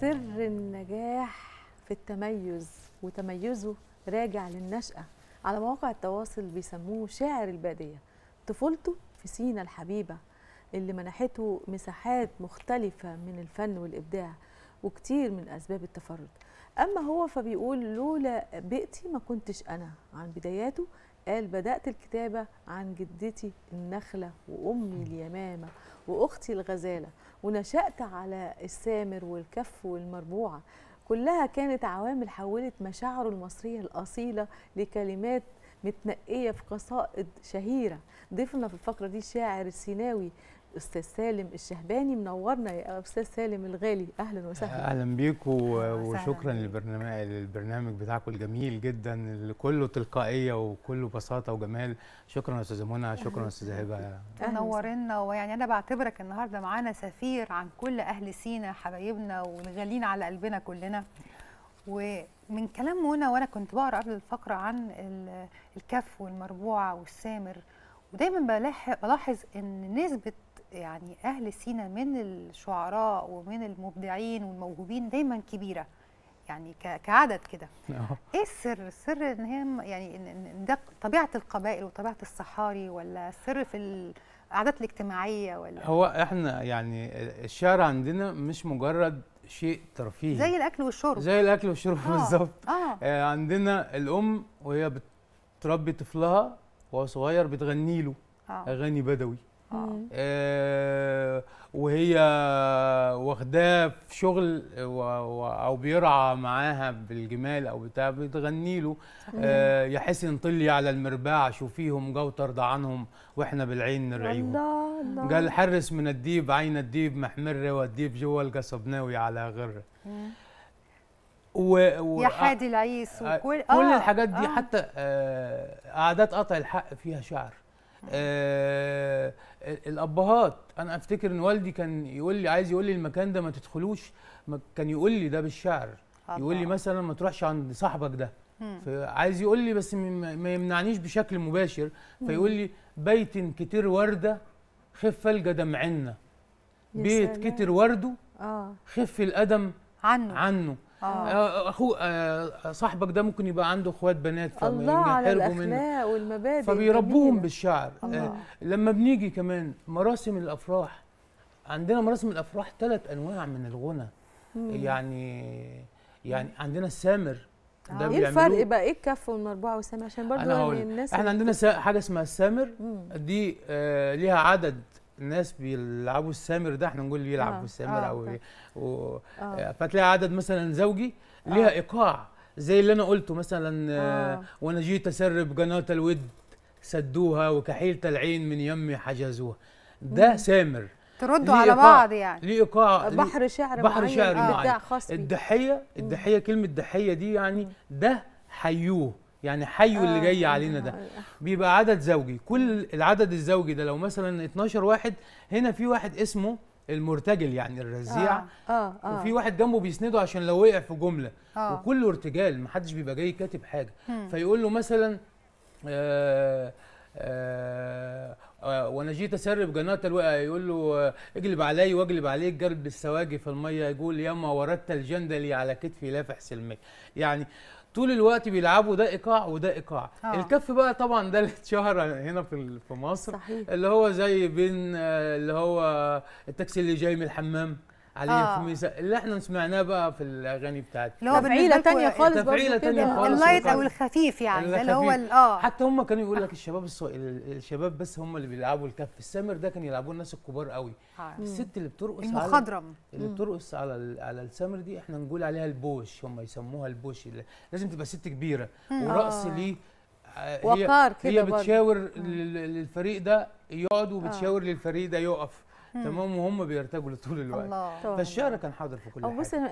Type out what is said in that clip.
سر النجاح في التميز وتميزه راجع للنشأة على مواقع التواصل بيسموه شاعر البادية طفولته في سينا الحبيبة اللي منحته مساحات مختلفة من الفن والإبداع وكتير من أسباب التفرد أما هو فبيقول لولا بيئتي ما كنتش أنا عن بداياته قال بدأت الكتابة عن جدتي النخلة وأمي اليمامة واختي الغزاله ونشات على السامر والكف والمربوعه كلها كانت عوامل حولت مشاعره المصريه الاصيله لكلمات متنقيه في قصائد شهيره ضيفنا في الفقره دي الشاعر السيناوي استاذ سالم الشهباني منورنا يا استاذ سالم الغالي اهلا وسهلا اهلا بيكم وشكرا للبرنامج للبرنامج بتاعكم الجميل جدا اللي كله تلقائيه وكله بساطه وجمال شكرا يا استاذه منى شكرا استاذه هبه منورنا ويعني انا بعتبرك النهارده معانا سفير عن كل اهل سينا حبايبنا والغاليين على قلبنا كلنا ومن كلام منى وانا كنت بقرا قبل الفقره عن الكف والمربوعه والسامر ودايما بلاحظ ان نسبه يعني اهل سينا من الشعراء ومن المبدعين والموهوبين دايما كبيره يعني كعدد كده نعم. ايه السر السر ان هي يعني إن ده طبيعه القبائل وطبيعه الصحاري ولا السر في العادات الاجتماعيه ولا هو احنا يعني الشعر عندنا مش مجرد شيء ترفيهي زي الاكل والشرب زي الاكل والشرب آه. بالظبط آه. آه عندنا الام وهي بتربي طفلها وهو صغير بتغني له آه. اغاني بدوي آه. آه وهي واخداه في شغل او بيرعى معاها بالجمال او بتاع بتغني له آه يا حسن طلي على المرباع شوفيهم جوتر ده عنهم واحنا بالعين نرعيهم قال حرس من الديب عين الديب محمر والديب جوه القصبناوي على غر و... و... يا حادي العيس آه، وكل آه. كل الحاجات دي آه. حتى آه، قعدات قطع الحق فيها شعر آه،, آه الابهات انا افتكر ان والدي كان يقول لي عايز يقول لي المكان ده ما تدخلوش كان يقول لي ده بالشعر يقول لي مثلا ما تروحش عند صاحبك ده عايز يقول لي بس ما يمنعنيش بشكل مباشر فيقول لي بيت كتير ورده خف الجدم عنا بيت كتير ورده آه. خف القدم عنه عنه آه. آه،, آه. اخو آه،, آه صاحبك ده ممكن يبقى عنده اخوات بنات الله على الاخلاق والمبادئ فبيربوهم بالشعر آه لما بنيجي كمان مراسم الافراح عندنا مراسم الافراح ثلاث انواع من الغنى يعني يعني عندنا السامر ده ايه الفرق بقى ايه الكف والمربوعه والسامر عشان برضه يعني الناس احنا عندنا حاجه اسمها السامر مم. دي آه ليها عدد الناس بيلعبوا السامر ده احنا نقول يلعب آه. السامر آه. او و... آه. آه. فتلاقي عدد مثلا زوجي ليها آه. ايقاع زي اللي انا قلته مثلا آه. آه. وانا جيت اسرب قناه الود سدوها وكحيلة العين من يمي حجزوها ده مم. سامر تردوا على بعض يعني ليه ايقاع بحر شعر بحر شعر معين الضحيه الضحيه كلمه ضحيه دي يعني ده حيوه يعني حيوا اللي آه، جاي آه، علينا ده آه، بيبقى عدد زوجي كل العدد الزوجي ده لو مثلا 12 واحد هنا في واحد اسمه المرتجل يعني الرزيع آه. آه. آه. وفي واحد جنبه بيسنده عشان لو وقع في جمله آه. وكله ارتجال محدش بيبقى جاي كاتب حاجه فيقول له مثلا آه آه آه، وانا جيت اسرب جنات الوقع يقول له آه، اجلب علي واجلب عليك جرب السواجي في الميه يقول ياما وردت الجندلي على كتفي لافح سلمي يعني طول الوقت بيلعبوا ده ايقاع وده ايقاع آه. الكف بقى طبعا ده اللي اتشهر هنا في في مصر صحيح. اللي هو زي بين اللي هو التاكسي اللي جاي من الحمام علي آه. خميسه اللي احنا سمعناه بقى في الاغاني بتاعتي اللي هو تفعيله ثانيه خالص تفعيله ثانيه خالص اللايت او الخفيف يعني اللي هو اه حتى هم كانوا يقول لك الشباب الصو... الشباب بس هم اللي بيلعبوا الكف السامر ده كانوا يلعبوه الناس الكبار قوي آه. الست اللي بترقص المخضرم على... اللي بترقص على ال... على السامر دي احنا نقول عليها البوش هم يسموها البوش اللي... لازم تبقى ست كبيره ورقص آه. ليه وقار كده هي بتشاور للفريق ده يقعد وبتشاور آه. للفريق ده يقف تمام وهم بيرتجوا طول الوقت الله. فالشعر كان حاضر في كل حاجه